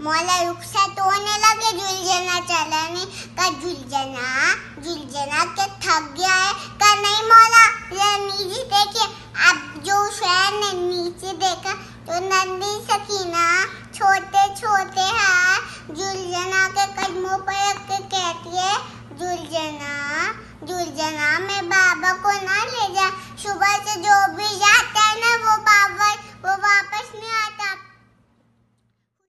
मला रुखसात होने लगे जुलझना चलाने का जुलझना जुलझना के थक गया है का नहीं मौला नीचे देखे अब जो शहर ने नीचे देखा तो नंदी सकीना छोटे छोटे हाथ जुलझना के कदमों पर रख के कहती है जुलझना जुलझना मैं बाबा को